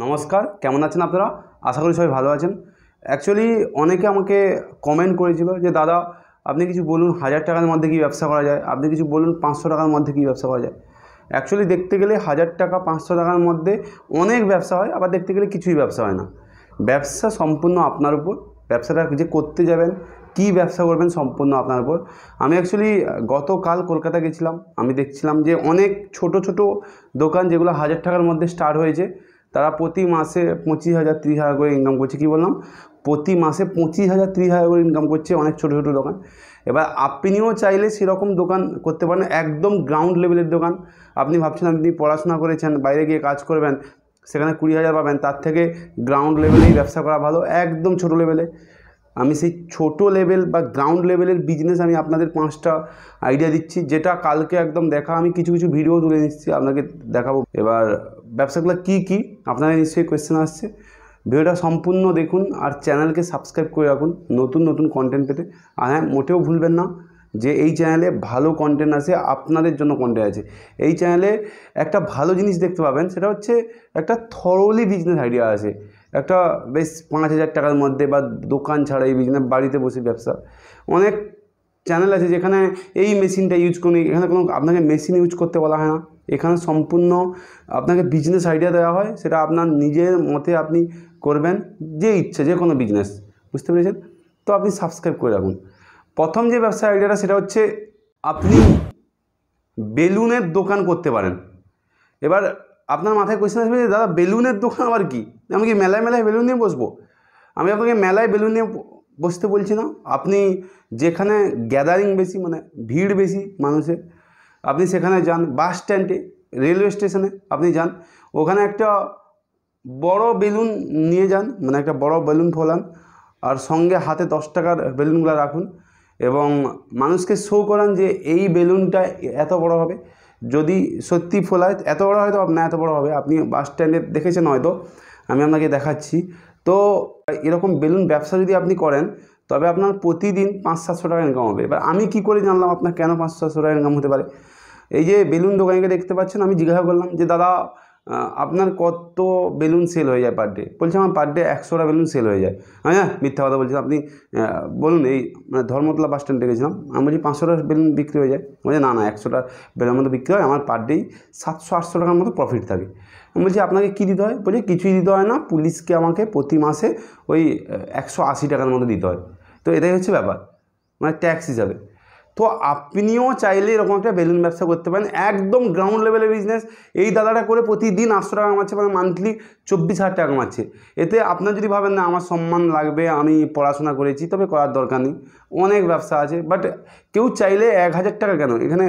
নমস্কার কেমন আছেন আপনারা আশা করি সবাই ভালো আছেন অ্যাকচুয়ালি অনেকে আমাকে কমেন্ট করেছিল যে দাদা আপনি কিছু বলুন হাজার টাকার মধ্যে কী ব্যবসা করা যায় আপনি কিছু বলুন পাঁচশো টাকার মধ্যে কী ব্যবসা করা যায় অ্যাকচুয়ালি দেখতে গেলে হাজার টাকা পাঁচশো টাকার মধ্যে অনেক ব্যবসা হয় আবার দেখতে গেলে কিছুই ব্যবসা হয় না ব্যবসা সম্পূর্ণ আপনার উপর ব্যবসাটা যে করতে যাবেন কি ব্যবসা করবেন সম্পূর্ণ আপনার উপর আমি অ্যাকচুয়ালি গতকাল কলকাতা গেছিলাম আমি দেখছিলাম যে অনেক ছোট ছোট দোকান যেগুলো হাজার টাকার মধ্যে স্টার্ট হয়েছে তারা প্রতি মাসে পঁচিশ হাজার তিরিশ হাজার করে ইনকাম করছে কী বললাম প্রতি মাসে পঁচিশ হাজার তিরিশ হাজার করে ইনকাম করছে অনেক ছোটো ছোটো দোকান এবার আপনিও চাইলে সেরকম দোকান করতে পারেন একদম গ্রাউন্ড লেভেলের দোকান আপনি ভাবছেন আপনি পড়াশোনা করেছেন বাইরে গিয়ে কাজ করবেন সেখানে কুড়ি হাজার পাবেন তার থেকে গ্রাউন্ড লেভেলেই ব্যবসা করা ভালো একদম ছোটো লেভেলে আমি সেই ছোট লেভেল বা গ্রাউন্ড লেভেলের বিজনেস আমি আপনাদের পাঁচটা আইডিয়া দিচ্ছি যেটা কালকে একদম দেখা আমি কিছু কিছু ভিডিও তুলে নিচ্ছি আপনাকে দেখাবো এবার ব্যবসাগুলো কি কি আপনারা নিশ্চয়ই কোয়েশ্চেন আসছে ভিডিওটা সম্পূর্ণ দেখুন আর চ্যানেলকে সাবস্ক্রাইব করে রাখুন নতুন নতুন কন্টেন্ট পেতে আর হ্যাঁ মোটেও ভুলবেন না যে এই চ্যানেলে ভালো কন্টেন্ট আছে আপনাদের জন্য কন্টেন্ট আছে এই চ্যানেলে একটা ভালো জিনিস দেখতে পাবেন সেটা হচ্ছে একটা থরলি বিজনেস আইডিয়া আছে একটা বেশ পাঁচ হাজার টাকার মধ্যে বা দোকান ছাড়া এই বিজনেস বাড়িতে বসে ব্যবসা অনেক চ্যানেল আছে যেখানে এই মেশিনটা ইউজ করুন এখানে কোনো আপনাকে মেশিন ইউজ করতে বলা হয় না এখানে সম্পূর্ণ আপনাকে বিজনেস আইডিয়া দেওয়া হয় সেটা আপনার নিজের মতে আপনি করবেন যে ইচ্ছে যে কোনো বিজনেস বুঝতে পেরেছেন তো আপনি সাবস্ক্রাইব করে রাখুন প্রথম যে ব্যবসা আইডিয়াটা সেটা হচ্ছে আপনি বেলুনের দোকান করতে পারেন এবার আপনার মাথায় কোয়েশ্চেন আসবে দাদা বেলুনের দোকান আবার কি আমি কি মেলায় মেলায় বেলুন নিয়ে বসবো আমি আপনাকে মেলায় বেলুন নিয়ে বসতে বলছি না আপনি যেখানে গ্যাদারিং বেশি মানে ভিড় বেশি মানুষের আপনি সেখানে যান বাস স্ট্যান্ডে রেলওয়ে স্টেশনে আপনি যান ওখানে একটা বড় বেলুন নিয়ে যান মানে একটা বড় বেলুন ফোলান আর সঙ্গে হাতে দশ টাকার বেলুনগুলো রাখুন এবং মানুষকে শো করান যে এই বেলুনটা এত বড় হবে যদি সত্যি ফোলায় এত বড় হয়তো না এত বড় হবে আপনি বাস স্ট্যান্ডে দেখেছেন হয়তো আমি আপনাকে দেখাচ্ছি তো এরকম বেলুন ব্যবসা যদি আপনি করেন তবে আপনার প্রতিদিন পাঁচ সাতশো টাকা ইনকাম হবে এবার আমি কি করে জানলাম আপনার কেন পাঁচ সাতশো টাকা ইনকাম হতে পারে এই যে বেলুন দোকানিকে দেখতে পাচ্ছেন আমি জিজ্ঞাসা করলাম যে দাদা আপনার কত বেলুন সেল হয়ে যায় পার ডে বলছে আমার পার ডে একশোটা বেলুন সেল হয়ে যায় হ্যাঁ মিথ্যা কথা বলছেন আপনি বলুন এই মানে ধর্মতলা বাস স্ট্যান্ডে গেছিলাম আমি বলছি পাঁচশোটা বেলুন বিক্রি হয়ে যায় বলছে না না একশোটা বেলুন মতো বিক্রি হয় আমার পার ডেই সাতশো আটশো টাকার মতো প্রফিট থাকে আমি বলছি আপনাকে কী দিতে হয় বলছে কিছুই দিতে হয় না পুলিশকে আমাকে প্রতি মাসে ওই একশো আশি টাকার মতো দিতে হয় তো এটাই হচ্ছে ব্যাপার মানে ট্যাক্স হিসাবে তো আপনিও চাইলে এরকম একটা বেলুন ব্যবসা করতে পারেন একদম গ্রাউন্ড লেভেলের বিজনেস এই দাদাটা করে প্রতিদিন আটশো টাকা কামাচ্ছে মানে মান্থলি চব্বিশ হাজার টাকা কামাচ্ছে এতে আপনার যদি ভাবেন না আমার সম্মান লাগবে আমি পড়াশোনা করেছি তবে করার দরকার নেই অনেক ব্যবসা আছে বাট কেউ চাইলে এক হাজার টাকা কেন এখানে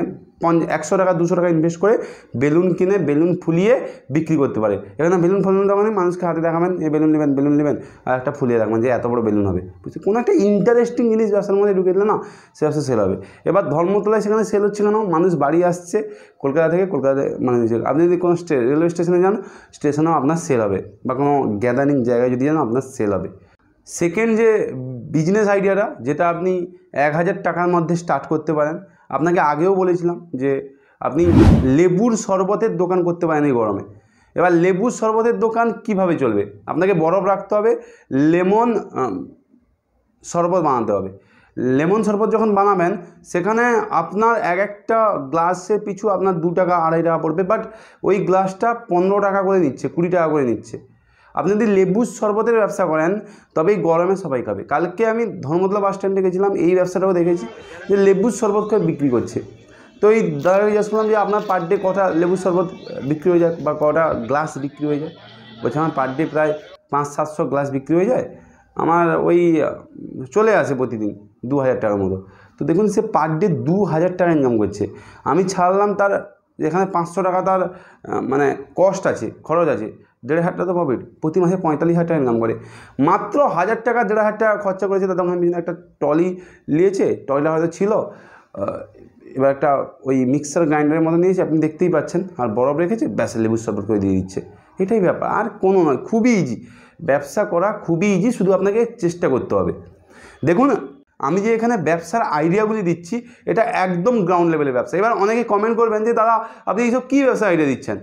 একশো টাকা দুশো টাকা ইনভেস্ট করে বেলুন কিনে বেলুন ফুলিয়ে বিক্রি করতে পারে এখানে বেলুন ফুলানো দোকানে মানুষকে হাতে দেখাবেন এই বেলুন নেবেন বেলুন নেবেন আর একটা ফুলিয়ে রাখবেন যে এত বড় বেলুন হবে বুঝছে কোনো একটা ইন্টারেস্টিং জিনিস ব্যবসার মধ্যে ঢুকে দিলে না সে ব্যবসা সেল হবে এবার ধর্মতলায় সেখানে সেল হচ্ছে কেন মানুষ বাড়ি আসছে কলকাতা থেকে কলকাতা মানে আপনি যদি কোনো স্টে রেলওয়ে স্টেশনে যান স্টেশনেও আপনার সেল হবে বা কোনো গ্যাদারিং জায়গায় যদি যান আপনার সেল হবে সেকেন্ড যে বিজনেস আইডিয়াটা যেটা আপনি এক হাজার টাকার মধ্যে স্টার্ট করতে পারেন আপনাকে আগেও বলেছিলাম যে আপনি লেবুর শরবতের দোকান করতে পারেন এই গরমে এবার লেবুর শরবতের দোকান কিভাবে চলবে আপনাকে বরফ রাখতে হবে লেমন শরবত বানাতে হবে লেমন শরবত যখন বানাবেন সেখানে আপনার এক একটা গ্লাসের পিছু আপনার দু টাকা আড়াই টাকা পড়বে বাট ওই গ্লাসটা পনেরো টাকা করে নিচ্ছে কুড়ি টাকা করে নিচ্ছে আপনি যদি লেবুর শরবতের ব্যবসা করেন তবে এই গরমে সবাই খাবে কালকে আমি ধর্মতলা বাস স্ট্যান্ডে গেছিলাম এই ব্যবসাটাও দেখেছি যে লেবুর শরবত করে বিক্রি করছে তো এই দাদাকে জিজ্ঞেস করলাম যে আপনার পার ডে কটা লেবুর শরবত বিক্রি হয়ে যায় বা কটা গ্লাস বিক্রি হয়ে যায় বলছে আমার পার ডে প্রায় পাঁচ সাতশো গ্লাস বিক্রি হয়ে যায় আমার ওই চলে আসে প্রতিদিন দু হাজার টাকার মতো তো দেখুন সে পার ডে দু হাজার টাকা ইনকাম করছে আমি ছাড়লাম তার যেখানে পাঁচশো টাকা তার মানে কস্ট আছে খরচ আছে দেড় হাজার টাকা তো পাবে প্রতি মাসে পঁয়তাল্লিশ হাজার টাকা ইনকাম করে মাত্র হাজার টাকা দেড় হাজার টাকা খরচা করেছে তাদের আমি একটা ট্রলি নিয়েছে ট্রলিটা হয়তো ছিল এবার একটা ওই মিক্সার গ্রাইন্ডারের মতো নিয়েছে আপনি দেখতেই পাচ্ছেন আর বরফ রেখেছে ব্যাস লেবুর শরবত করে দিয়ে দিচ্ছে এটাই ব্যাপার আর কোনো নয় খুবই ইজি ব্যবসা করা খুবই ইজি শুধু আপনাকে চেষ্টা করতে হবে দেখুন আমি যে এখানে ব্যবসার আইডিয়াগুলি দিচ্ছি এটা একদম গ্রাউন্ড লেভেলের ব্যবসা এবার অনেকে কমেন্ট করবেন যে দাদা আপনি এইসব কী ব্যবসা আইডিয়া দিচ্ছেন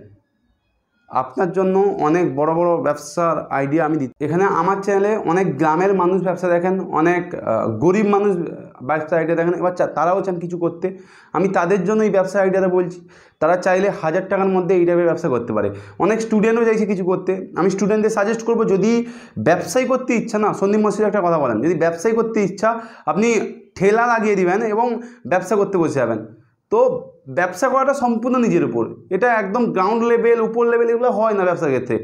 আপনার জন্য অনেক বড় বড় ব্যবসার আইডিয়া আমি দিই এখানে আমার চ্যানেলে অনেক গ্রামের মানুষ ব্যবসা দেখেন অনেক গরিব মানুষ ব্যবসা আইডিয়া দেখেন এবার তারাও চান কিছু করতে আমি তাদের জন্য এই ব্যবসা আইডিয়াটা বলছি তারা চাইলে হাজার টাকার মধ্যে এই টাইপের ব্যবসা করতে পারে অনেক স্টুডেন্টও চাইছে কিছু করতে আমি স্টুডেন্টদের সাজেস্ট করব যদি ব্যবসায় করতে ইচ্ছা না সন্দীপ মসজিদ একটা কথা বলেন যদি ব্যবসায় করতে ইচ্ছা আপনি ঠেলা লাগিয়ে দিবেন এবং ব্যবসা করতে বসে যাবেন তো ব্যবসা করাটা সম্পূর্ণ নিজের উপর এটা একদম গ্রাউন্ড লেভেল উপর লেভেল এগুলো হয় না ব্যবসার ক্ষেত্রে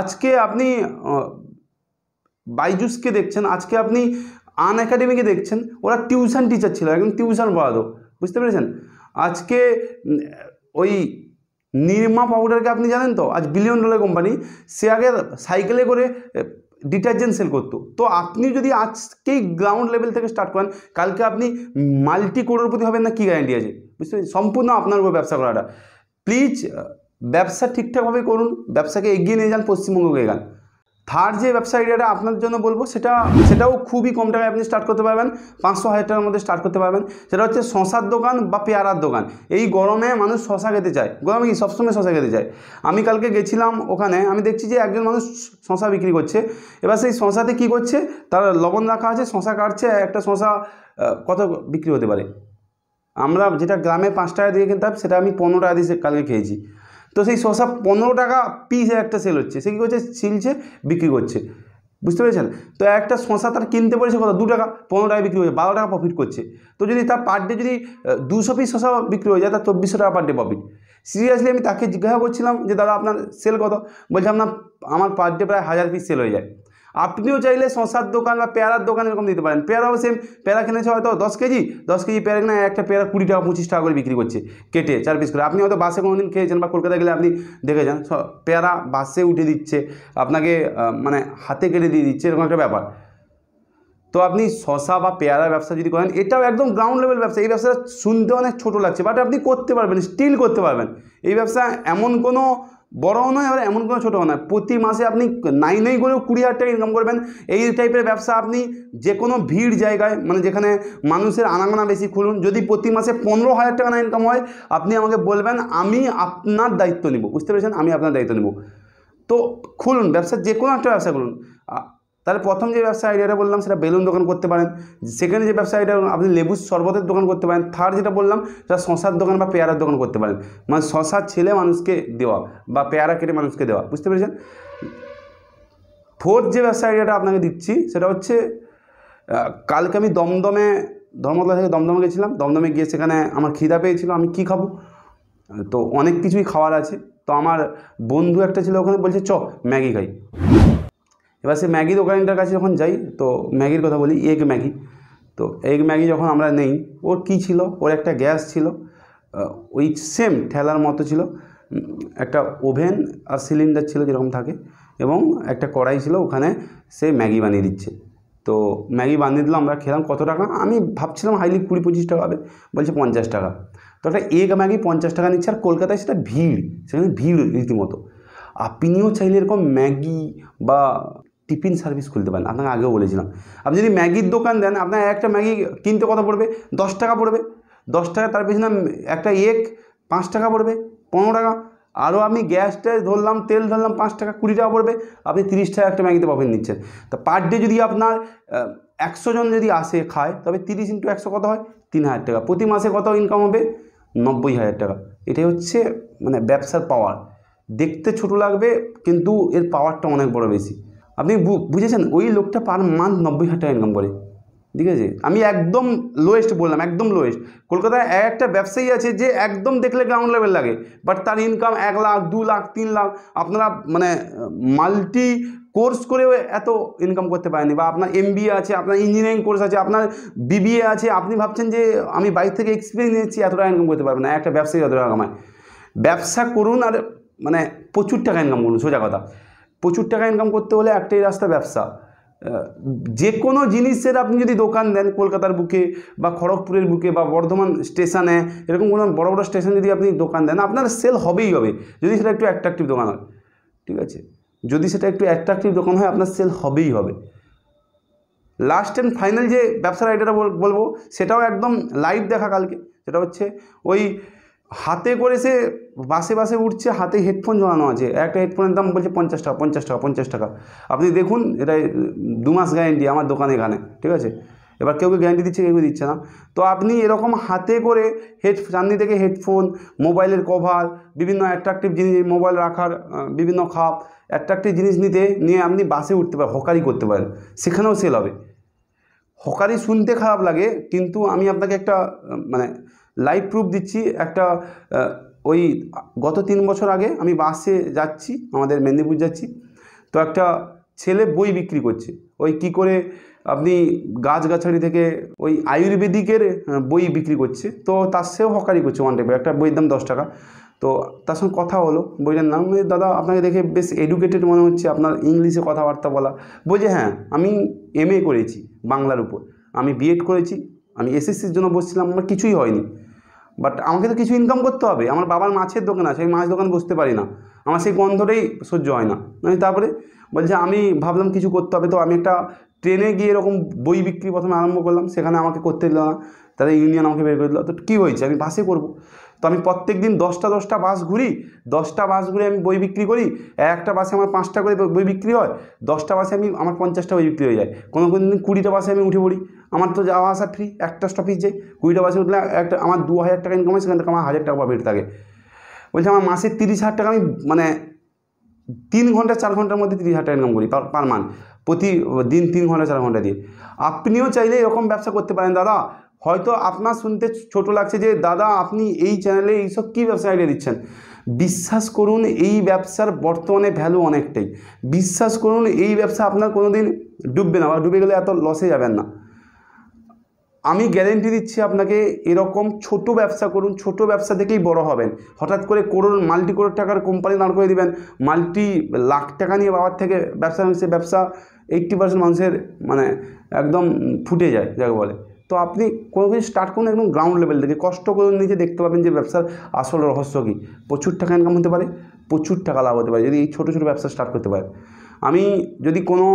আজকে আপনি বাইজুসকে দেখছেন আজকে আপনি আন একাডেমিকে দেখছেন ওরা টিউশন টিচার ছিল একদম টিউশন পড়াতো বুঝতে পেরেছেন আজকে ওই নির্মা পাউডারকে আপনি জানেন তো আজ বিলিয়ন ডলার কোম্পানি সে আগে সাইকেলে করে ডিটারজেন্ট সেল করতো তো আপনি যদি আজকেই গ্রাউন্ড লেভেল থেকে স্টার্ট করেন কালকে আপনি মাল্টি প্রতি হবেন না কী গ্যারান্টি আছে বুঝতে পারছি সম্পূর্ণ আপনার উপর ব্যবসা করাটা প্লিজ ব্যবসা ঠিকঠাকভাবে করুন ব্যবসাকে এগিয়ে নিয়ে যান পশ্চিমবঙ্গকে গান থার্ড যে ব্যবসা আইডিয়াটা আপনার জন্য বলবো সেটা সেটাও খুবই কম টাকায় আপনি স্টার্ট করতে পারবেন পাঁচশো হাজার টাকার মধ্যে স্টার্ট করতে পারবেন সেটা হচ্ছে শশার দোকান বা পেয়ারার দোকান এই গরমে মানুষ শশা খেতে চায় গরমে কি সবসময় শশা খেতে চায় আমি কালকে গেছিলাম ওখানে আমি দেখছি যে একজন মানুষ শশা বিক্রি করছে এবার সেই শশাতে কি করছে তার লবণ রাখা আছে শশা কাটছে একটা শশা কত বিক্রি হতে পারে আমরা যেটা গ্রামে পাঁচ টাকা দিয়ে কিনতাম সেটা আমি পনেরো টাকা দিয়ে কালকে খেয়েছি তো সেই শশা পনেরো টাকা পিস একটা সেল হচ্ছে সে কী করছে ছিলছে বিক্রি করছে বুঝতে পেরেছেন তো একটা শশা তার কিনতে পড়েছে কত দু টাকা পনেরো টাকা বিক্রি হয়েছে বারো টাকা প্রফিট করছে তো যদি তার পার ডে যদি দুশো পিস শশা বিক্রি হয়ে যায় তার চব্বিশশো টাকা পার ডে প্রফিট সিরিয়াসলি আমি তাকে জিজ্ঞাসা করছিলাম যে দাদা আপনার সেল কত বলছে আপনার আমার পার ডে প্রায় হাজার পিস সেল হয়ে যায় আপনিও চাইলে শশার দোকান বা পেয়ারার দোকান এরকম দিতে পারেন পেয়ারাও সেম পেয়ারা কিনেছে হয়তো দশ কেজি দশ কেজি পেয়ারা কিনে একটা পেয়ারা কুড়ি টাকা পঁচিশ টাকা করে বিক্রি করছে কেটে চার পিস করে আপনি হয়তো বাসে কোনো দিন খেয়েছেন বা কলকাতা গেলে আপনি দেখেছেন পেয়ারা বাসে উঠে দিচ্ছে আপনাকে মানে হাতে কেটে দিয়ে দিচ্ছে এরকম একটা ব্যাপার তো আপনি শশা বা পেয়ারা ব্যবসা যদি করেন এটাও একদম গ্রাউন্ড লেভেল ব্যবসা এই ব্যবসাটা শুনতে অনেক ছোটো লাগছে বাট আপনি করতে পারবেন স্টিল করতে পারবেন এই ব্যবসা এমন কোনো বড়ও নয় আবার এমন কোনো ছোটো নয় প্রতি মাসে আপনি নাই নাই করেও কুড়ি হাজার টাকা ইনকাম করবেন এই টাইপের ব্যবসা আপনি যে কোনো ভিড় জায়গায় মানে যেখানে মানুষের আনাগোনা বেশি খুলুন যদি প্রতি মাসে পনেরো হাজার টাকা না ইনকাম হয় আপনি আমাকে বলবেন আমি আপনার দায়িত্ব নিব বুঝতে পেরেছেন আমি আপনার দায়িত্ব নিব তো খুলুন ব্যবসা যে কোনো একটা ব্যবসা খুলুন তাহলে প্রথম যে ব্যবসা আইডিয়াটা বললাম সেটা বেলুন দোকান করতে পারেন সেকেন্ড যে ব্যবসা আইডিয়া আপনি লেবু শরবতের দোকান করতে পারেন থার্ড যেটা বললাম সেটা শশার দোকান বা পেয়ারার দোকান করতে পারেন মানে শশার ছেলে মানুষকে দেওয়া বা পেয়ারা কেটে মানুষকে দেওয়া বুঝতে পেরেছেন ফোর্থ যে ব্যবসা আইডিয়াটা আপনাকে দিচ্ছি সেটা হচ্ছে কালকে আমি দমদমে ধর্মতলা থেকে দমদমে গেছিলাম দমদমে গিয়ে সেখানে আমার খিদা পেয়েছিল আমি কি খাবো তো অনেক কিছুই খাওয়ার আছে তো আমার বন্ধু একটা ছিল ওখানে বলছে চ ম্যাগি খাই এবার সে ম্যাগি দোকানটার কাছে যখন যাই তো ম্যাগির কথা বলি এগ ম্যাগি তো এগ ম্যাগি যখন আমরা নেই ওর কি ছিল ওর একটা গ্যাস ছিল ওই সেম ঠেলার মতো ছিল একটা ওভেন আর সিলিন্ডার ছিল যেরকম থাকে এবং একটা কড়াই ছিল ওখানে সে ম্যাগি বানিয়ে দিচ্ছে তো ম্যাগি বানিয়ে দিলাম আমরা খেলাম কত টাকা আমি ভাবছিলাম হাইলি কুড়ি পঁচিশ টাকা হবে বলছে পঞ্চাশ টাকা তো একটা এগ ম্যাগি পঞ্চাশ টাকা নিচ্ছে আর কলকাতায় সেটা ভিড় সেখানে ভিড় রীতিমতো আপনিও চাইলে এরকম ম্যাগি বা টিফিন সার্ভিস খুলতে পারেন আপনাকে আগেও বলেছিলাম আপনি যদি ম্যাগির দোকান দেন আপনার একটা ম্যাগি কিনতে কত পড়বে দশ টাকা পড়বে দশ টাকা তার পেছনে একটা এক পাঁচ টাকা পড়বে পনেরো টাকা আরও আমি গ্যাস ট্যাস ধরলাম তেল ধরলাম পাঁচ টাকা কুড়ি টাকা পড়বে আপনি তিরিশ টাকা একটা ম্যাগিতে পাবেন নিচ্ছেন তা পার ডে যদি আপনার একশো জন যদি আসে খায় তবে তিরিশ ইন্টু একশো কত হয় তিন হাজার টাকা প্রতি মাসে কত ইনকাম হবে নব্বই হাজার টাকা এটাই হচ্ছে মানে ব্যবসার পাওয়ার দেখতে ছোট লাগবে কিন্তু এর পাওয়ারটা অনেক বড় বেশি আপনি বুঝেছেন ওই লোকটা পার মান্থ নব্বই হাজার টাকা ইনকাম করে ঠিক আছে আমি একদম লোয়েস্ট বললাম একদম লোয়েস্ট কলকাতায় একটা ব্যবসায়ী আছে যে একদম দেখলে গ্রাউন্ড লেভেল লাগে বাট তার ইনকাম এক লাখ দু লাখ তিন লাখ আপনারা মানে মাল্টি কোর্স করেও এত ইনকাম করতে পারেনি বা আপনার এম আছে আপনার ইঞ্জিনিয়ারিং কোর্স আছে আপনার বিবিএ আছে আপনি ভাবছেন যে আমি বাইর থেকে এক্সপিরিয়েন্স নিচ্ছি এতটা ইনকাম করতে পারবেন না একটা ব্যবসায়ী এতটা কামায় ব্যবসা করুন আর মানে প্রচুর টাকা ইনকাম করুন সোজা কথা প্রচুর টাকা ইনকাম করতে হলে একটাই রাস্তা ব্যবসা যে কোনো জিনিসের আপনি যদি দোকান দেন কলকাতার বুকে বা খড়গপুরের বুকে বা বর্ধমান স্টেশনে এরকম কোনো বড় বড় স্টেশন যদি আপনি দোকান দেন আপনার সেল হবেই হবে যদি সেটা একটু অ্যাট্রাকটিভ দোকান হয় ঠিক আছে যদি সেটা একটু অ্যাট্রাকটিভ দোকান হয় আপনার সেল হবেই হবে লাস্ট অ্যান্ড ফাইনাল যে ব্যবসার আইডিয়াটা বলবো সেটাও একদম লাইভ দেখা কালকে সেটা হচ্ছে ওই হাতে করে সে বাসে বাসে উঠছে হাতে হেডফোন জড়ানো আছে একটা হেডফোনের দাম বলছে পঞ্চাশ টাকা পঞ্চাশ টাকা পঞ্চাশ টাকা আপনি দেখুন এটা দু মাস গ্যারেন্টি আমার দোকানে এখানে ঠিক আছে এবার কেউ গ্যারেন্টি দিচ্ছে কেউ দিচ্ছে না তো আপনি এরকম হাতে করে হেড চাঁদনি থেকে হেডফোন মোবাইলের কভার বিভিন্ন অ্যাট্রাকটিভ জিনিস মোবাইল রাখার বিভিন্ন খাপ অ্যাট্রাকটিভ জিনিস নিতে নিয়ে আপনি বাসে উঠতে পারেন হকারি করতে পারেন সেখানেও সেল হবে হকারি শুনতে খারাপ লাগে কিন্তু আমি আপনাকে একটা মানে লাইভ প্রুফ দিচ্ছি একটা ওই গত তিন বছর আগে আমি বাসে যাচ্ছি আমাদের মেদিনীপুর যাচ্ছি তো একটা ছেলে বই বিক্রি করছে ওই কি করে আপনি গাছগাছালি থেকে ওই আয়ুর্বেদিকের বই বিক্রি করছে তো তার সেও হকারি করছে ওয়ান টাইপের একটা বইয়ের দাম দশ টাকা তো তার সঙ্গে কথা হলো বইটার নাম দাদা আপনাকে দেখে বেশ এডুকেটেড মনে হচ্ছে আপনার ইংলিশে কথাবার্তা বলা বলছে হ্যাঁ আমি এম করেছি বাংলার উপর আমি বিএড করেছি আমি এসএসসির জন্য বসছিলাম আমার কিছুই হয়নি বাট আমাকে তো কিছু ইনকাম করতে হবে আমার বাবার মাছের দোকান আছে আমি মাছ দোকান বসতে পারি না আমার সেই গন্ধটাই সহ্য হয় না আমি তারপরে বলছে আমি ভাবলাম কিছু করতে হবে তো আমি একটা ট্রেনে গিয়ে এরকম বই বিক্রি প্রথমে আরম্ভ করলাম সেখানে আমাকে করতে দিল না তাদের ইউনিয়ন আমাকে বের করে দিল তো কী হয়েছে আমি বাসে করব তো আমি প্রত্যেক দিন দশটা দশটা বাস ঘুরি দশটা বাস ঘুরে আমি বই বিক্রি করি একটা বাসে আমার পাঁচটা করে বই বিক্রি হয় দশটা বাসে আমি আমার পঞ্চাশটা বই বিক্রি হয়ে যায় কোনো কোনো দিন কুড়িটা বাসে আমি উঠে পড়ি আমার তো যাওয়া আসা ফ্রি একটা স্টপেজ যে কুড়িটা বাসে উঠলে একটা আমার দু হাজার টাকা ইনকাম হয় সেখান থেকে আমার হাজার টাকা প্রফিট থাকে বলছে আমার মাসে তিরিশ হাজার টাকা আমি মানে তিন ঘন্টা চার ঘন্টার মধ্যে তিরিশ হাজার টাকা ইনকাম করি পার মান প্রতি দিন তিন ঘন্টা চার ঘন্টা দিয়ে আপনিও চাইলে এরকম ব্যবসা করতে পারেন দাদা হয়তো আপনার শুনতে ছোট লাগছে যে দাদা আপনি এই চ্যানেলে এইসব কী ব্যবসা আইডিয়া দিচ্ছেন বিশ্বাস করুন এই ব্যবসার বর্তমানে ভ্যালু অনেকটাই বিশ্বাস করুন এই ব্যবসা আপনার কোনো দিন ডুববে না বা ডুবে গেলে এত লসে যাবেন না আমি গ্যারেন্টি দিচ্ছি আপনাকে এরকম ছোট ব্যবসা করুন ছোট ব্যবসা থেকেই বড় হবেন হঠাৎ করে করোড় মাল্টি করোড় টাকার কোম্পানি দাঁড় করে দেবেন মাল্টি লাখ টাকা নিয়ে বাবার থেকে ব্যবসা সে ব্যবসা এইট্টি পার্সেন্ট মানুষের মানে একদম ফুটে যায় যাকে বলে তো আপনি কোনো কিছু স্টার্ট করুন একদম গ্রাউন্ড লেভেল থেকে কষ্ট করে নিজে দেখতে পাবেন যে ব্যবসার আসল রহস্য কী প্রচুর টাকা ইনকাম হতে পারে প্রচুর টাকা লাভ হতে পারে যদি এই ছোটো ছোটো ব্যবসা স্টার্ট করতে পারে আমি যদি কোনো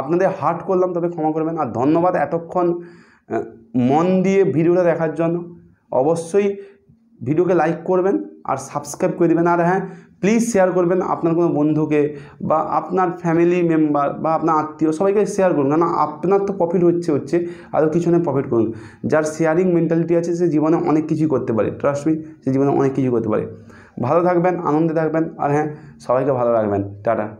আপনাদের হার্ট করলাম তবে ক্ষমা করবেন আর ধন্যবাদ এতক্ষণ হ্যাঁ, মন দিয়ে ভিডিওটা দেখার জন্য অবশ্যই ভিডিওকে লাইক করবেন আর সাবস্ক্রাইব করে দেবেন আর হ্যাঁ প্লিজ শেয়ার করবেন আপনার কোনো বন্ধুকে বা আপনার ফ্যামিলি মেম্বার বা আপনার আত্মীয় সবাইকে শেয়ার করুন কেন আপনার তো প্রফিট হচ্ছে হচ্ছে আরও কিছু না প্রফিট করুন যার শেয়ারিং মেন্টালিটি আছে সে জীবনে অনেক কিছুই করতে পারে ট্রাস্ট মি সে জীবনে অনেক কিছু করতে পারে ভালো থাকবেন আনন্দে থাকবেন আর হ্যাঁ সবাইকে ভালো রাখবেন টাটা